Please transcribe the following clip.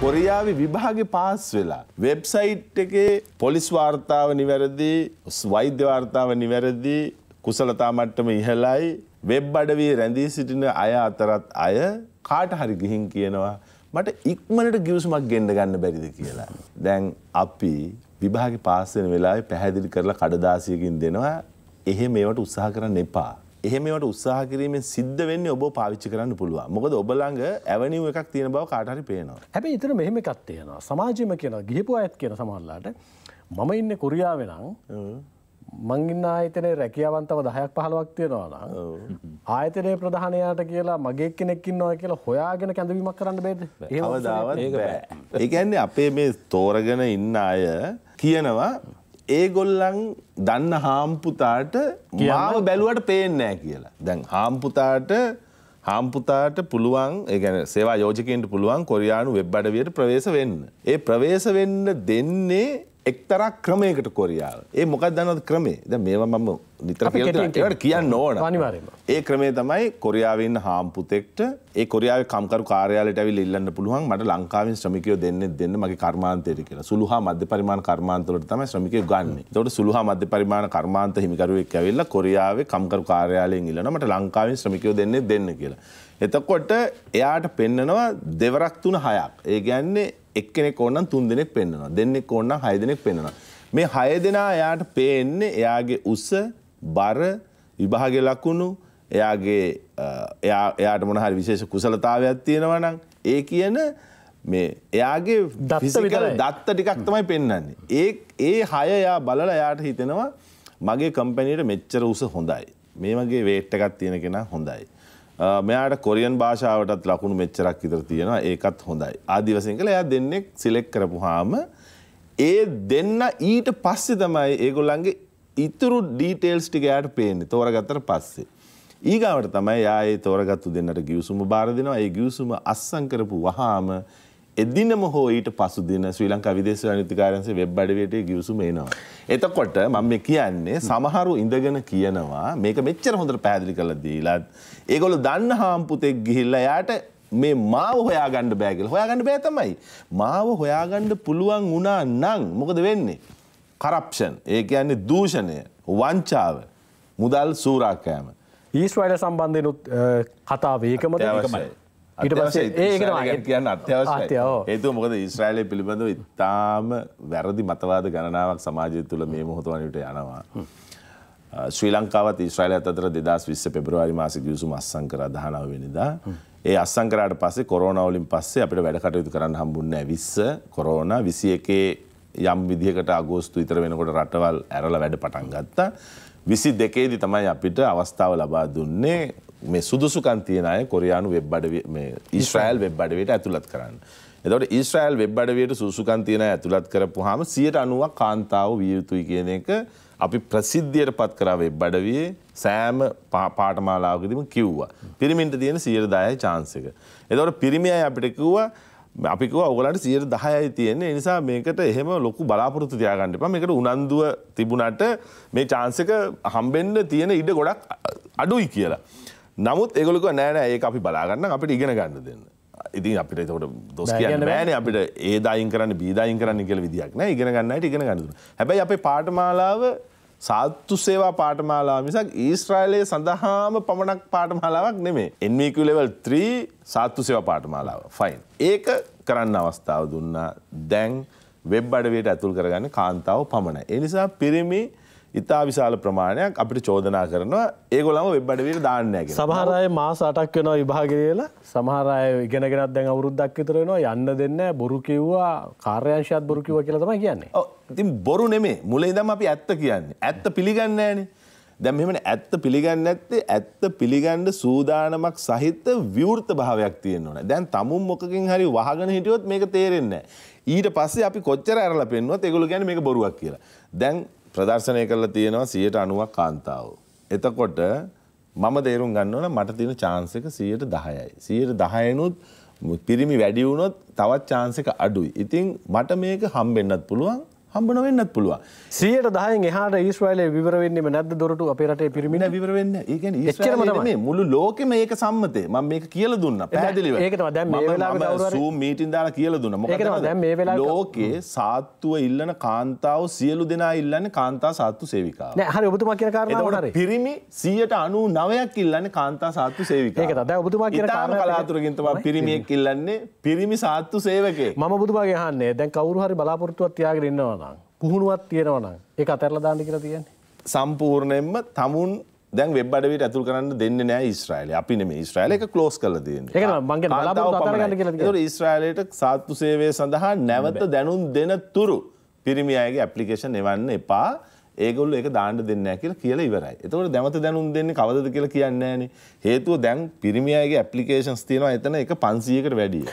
කොරියාවේ විභාගේ පාස් වෙලා. වෙබ්සයිට් එකේ පොලිස් වාර්තාව නිවැරදි වෛද්‍ය වාර්තාව නිවැරදි කුසලතා මට්ටම ඉහළයි වෙබ් අඩවියේ රැඳී සිටින අය අතරත් අය කාට හරි ගිහින් කියනවා මට ඉක්මනට ගිවිසුමක් ගෙන්න ගන්න බැරිද කියලා. දැන් අපි විභාගේ පාස් වෙන වෙලාවේ පැහැදිලි කරලා කඩදාසියකින් දෙනවා එහෙම ඒවට උත්සාහ කරන්න එපා. එහෙමට උත්සාහ කිරීමෙන් සිද්ධ වෙන්න ඔබ පාවිච්චි කරන්න පුළුව මොකද ඔබලඟ ඇවනිව එකක් තියෙන බව කාටහරි පේනවා හැබ ඉතර මෙහෙම එකක් තියෙනවා සමාජයම කියන ගිහිපු අයත් කියන සමල්ලාට මම ඉන්න කොරියාවෙනම් මංගින්න ආයතනය රැකියාවන්තව දහයක් පහලවක් තියෙනවා නම් ආයතනය ප්‍රධානයාට කියලා මගේ කෙනෙක්කින්නවා කියලා හොයාගෙන කැඳවීමක් කරන්න බේද ඒවදාවත් ඒකන්නේ අපේ මේ තෝරගෙන ඉන්න අය කියනවා ඒගොල්ලන් දන්න හාම්පුතාට මාව බැලුවට පේන්නෑ කියලා. දැන් හාම්පුතාට හාම්පුතාට පුළුවන් ඒගැන සේවා යෝජකෙන්ට පුළුවන් කොරයානු වෙබ් අඩවියට ප්‍රවේශ වෙන්න. ඒ ප්‍රවේශ වෙන්න දෙන්නේ එක්තරක් ක්‍රමයකට කොරියාව. ඒ මොකක් දන්නත් ක්‍රමේ ද මේවා මම නිතර කියලට කියන්න ඕන අනිවාරම ඒ ක්‍රමේ තමයි කොරියාවන්න හාම්පුතෙක්ට ඒ කොරියාව කම්කර කාරයාලට ඇවිල් ඉල්ලන්න පුළුවන් මට ලංකාවෙන් ශ්‍රමිකයෝ දෙන්න දෙන්න මගේ කර්මාන්තයට කියලා සුළුහා මධ්‍ය පරිමාණ කර්මාන්තවලට තමයි ශ්‍රමිකයෝ ගන්න තොට සුළුහා මධ්‍ය පරිමාණ කර්මාන්ත හිමිකරුවෙක් ඇවිල්ලා කොරියාවේ කම්කරු කාර්යාලයෙන් ඉල්ලන මට ලංකාවෙන් ශ්‍රමිකයෝ දෙන්නේ දෙන්න කියලා. එතකොට එයාට පෙන්නනවා දෙවරක් තුන හයක් ඒ ගැන්නේ එක්කෙනෙක් ඕන්නන් තුන් දෙනෙක් පෙන්න්නවා දෙන්නෙක් ඕන්න හය දෙනෙක් පෙන්නවා. මේ හය දෙනා එයාට පේන්නේ එයාගේ උස බර විභාග ලකුණු එයාගේ එයාට මොනහරි විශේෂ කුසලතාවයක් තියෙනවනම් ඒ කියන මේ එයාගේ දත්සිකල දත්ත ටිකක් තමයි පෙන්න්නේ. ඒ ඒ හය එයා බලල එයාට හිතෙනවා මගේ කම්පැනීට මෙච්චර උස හොඳයි. මේ මගේ වේට් එකක් තියෙන කෙනා හොඳයි. මෙයාට කොරියන් භාෂාවටත් ලකුණු මෙච්චරක් ඉතර තියෙනවා ඒකත් හොඳයි. ආදිවසින් කළ එයා දෙන්නෙක් සිලෙක් කරපු හාම ඒ දෙන්න ඊට පස්සෙ තමයි ඒගොල්ලන්ගේ ඉතුරු ඩීටේල්ස් ටික යාට පේන්නේ තෝරගත්තට පස්සේ. ඊගාවට තමයි යා ඒ තෝරගත්තු දෙන්නට ගිවිසුම බාර දෙනවා. ඒ ගිවිසුම අත්සන් කරපු වහාම එදිනම හෝ ඊට පසු දින ශ්‍රී ලංකා විදේශ නිතිකාරන්සේ වෙබ් අඩවියට ගිවිසුම එනවා. එතකොට මම මේ කියන්නේ සමහරු ඉඳගෙන කියනවා මේක මෙච්චර හොඳට පැහැදිලි කරලා දීලත් ඒගොල්ලෝ දන්න හාම්පුතෙක් ගිහිල්ලා එයාට මේ මාව හොයාගන්න බෑ කියලා හොයාගන්න බෑ තමයි. මාව හොයාගන්න පුළුවන් වුණා නම් මොකද වෙන්නේ? කරප්ෂන් ඒ කියන්නේ දූෂණය වංචාව මුදල් සූරාකෑම. ඊස්රයිල සම්බන්ධයනුත් කතාව ඒකමත ඊට පස්සේ ඒ කියන්න අත්‍යවශ්‍යය ඒතු මොකද ඉස්රායිලය පිළිබඳව ඉතාම වැරදි මතවාද ගණනාවක් සමාජය තුළ මේ මොහොතවනට යනවා. ශ්‍රී ලංකාවත් ඉස්්‍රයිල අතර දෙදස් විස්ස පෙබරවාරි මාස ගියසුම අස්සංකර අදහනාව වෙනිදා. ඒ අස්සංකරට පස්සේ කොරෝනවලින් පස්සේ අපිට වැඩ කටයුතු කරන්න හම්බුන්න විස්ස කොරෝන විසි එකේ යම් විදිහකට අගෝස්තු විතර වෙනකොට රටවල් ඇරලා වැඩ පටන් ගත්තා. විසි දෙකේදි තමයි අපිට අවස්ථාව ලබා දුන්නේ මේ සුදුසුකන් තියෙන අය කොරයානු වෙබ්බඩ ඉස්්‍රයිල් වෙබ්බඩවට ඇතුළත් කරන්න. එතට ඉස්්‍රයිල් වෙබ්බඩවට සුසුකන් තියෙන ඇතුළත් කරපු හම සියට අනුවක් කාන්තාව විය යුතුයි කියන එක අපි ප්‍රසිද්ධියට පත් කරා වෙබ්බඩවේ සෑම පාටමාලාගදිම කිව්වා. පිරිමින්ට තියෙන සියරදාය චාන්සක. එතවට පිරිමියයි අපිට කිව්වා අපික ඔගලට සියයට දහයයි තියෙන්නේ නිසා මේකට එහෙම ලොකු බලාපොරොත්තු තියාගන්න එපා මේකට උනන්දුව තිබුණට මේ චාන්සක හම්බෙන්ඩ තියෙන ඉඩ ගොඩක් අඩුයි කියලා. නමුත් එගොලක නෑනෑ ඒ අපි බලාගන්න අපිට ඉගෙන ගන්න දෙන්න. ඉතින් අපිට තකොට දොස් කියන්න බෑන අපිට ඒදායින් කරන්න බීදායින් කරන්න කියල විදික් නෑ ඉගෙන ගන්නට ඉගෙන ගන්න හැබැයි අපේ පාටමාලාව සාත්තු සේවා පාටමාලා මිසක් ඊස්ට්‍රයිලයේ සඳහාම පමණක් පාටමාලාවක් නෙමේ. එන්මකුලෙවල් 3 සාත්තු සේවා පාටමාලාව ෆයින්. ඒක කරන්න අවස්ථාව දුන්නා දැන් වෙබ් අඩවයට ඇතුල් කරගන්න කාන්තාව පමණ. එනිසා පිරිමි ඉතා විශාල ප්‍රමාණයක් අපිට චෝදනා කරනවා ඒගොලම වෙබ්බඩවීට දාන්නයක සමහරය මාස අටක් වෙනවා විභාගරයලා සමහරය ඉගෙනගෙනත් දැන් අවුරුද්දක් විතර වෙනවා යන්න දෙන්න බොරු කිව්වා කාර්යංශයත් බොරු කිව්වා කියලා තමයි කියන්නේ. ඉතින් බොරු නෙමේ මුලින් ඉඳන් අපි ඇත්ත කියන්නේ. ඇත්ත පිළිගන්නේ නැහනේ. දැන් මෙහෙම ඇත්ත පිළිගන්නේ නැත්තේ ඇත්ත පිළිගන්න සූදානමක් සහිත විවෘත භාවයක් තියෙන්න ඕනේ. දැන් tamun මොකකින් හරි වහගෙන හිටියොත් මේක තේරෙන්නේ නැහැ. ඊට පස්සේ අපි කොච්චර ඇරලා පෙන්නුවත් ඒගොල්ලෝ කියන්නේ මේක බොරුවක් කියලා. දැන් ප්‍රදර්ශනය කරලා තියෙනවා 90ක් කාන්තාවෝ. එතකොට මම තේරුම් ගන්න ඕන මට තියෙන chance එක 10%යි. 10% නුත් පිරිමි වැඩි වුණොත් තවත් chance එක අඩුයි. ඉතින් මට මේක හම්බෙන්නත් පුළුවන්. හම්බන වෙන්නත් පුළුව සියට දහයෙන් එහාට ඊස්්‍රයිලය විවරවෙන්නම නැද දොරට අපේරට පිරිමිණ විවරවෙන්න ඒ ඒ මුළු ලෝකෙම ඒක සම්මතේ ම මේ කියල දුන්න පැදිලි මීටින් දාලා කියල දුන්න මොක ලෝකයේ සාත්තුව ඉල්ලන කාන්තාව සියලු දෙනා ඉල්ලන්න කාන්තා සාත්තු සේවිකා හරි ඔබතුමා කියන කාරණාවට පිරිමි සියට අනු නවයක් ඉල්ලන්න කාන්තා සාත්තු සේවිකා ඒක තමයි ඔබතුමා කියන කාරණා කලාතුරකින් තමයි පිරිමියෙක් ඉල්ලන්නේ පිරිමි සාත්තු සේවකේ මම ඔබතුමාගේ අහන්නේ දැන් කවුරු හරි බලාපොරොත්තුවක් තියාගෙන ඉන්නවා පුහුණුවත් තියෙනවනම් ඒ අතරල දාන්න කියලා තියන්නේ. සම්පූර්ණයෙන්ම තමුන් දැන් වෙබ්බඩවිට ඇතුල් කරන්න දෙන්න නෑ ස්්‍රයිල අපි නම ස්්‍රයිල එක කලෝස් කල දන්න ඉස්්‍රයිලයට සාත්තු සේවය සඳහා නැවත දැනුම් දෙන තුරු පිරිමියගේ ඇපලිකේෂන් එවන්න එපා ඒගොල්ල එක දාන්න දෙන්න කියල කියල ඉවරයි එතවට දැමත දැනුම් දෙන්න කවද කියලා කියන්න ෑන හේතුව දැන් පිරිමියගේ ඇපලිකේෂන්ස් තියෙනවා එතන එක පන්සියකට වැඩිය.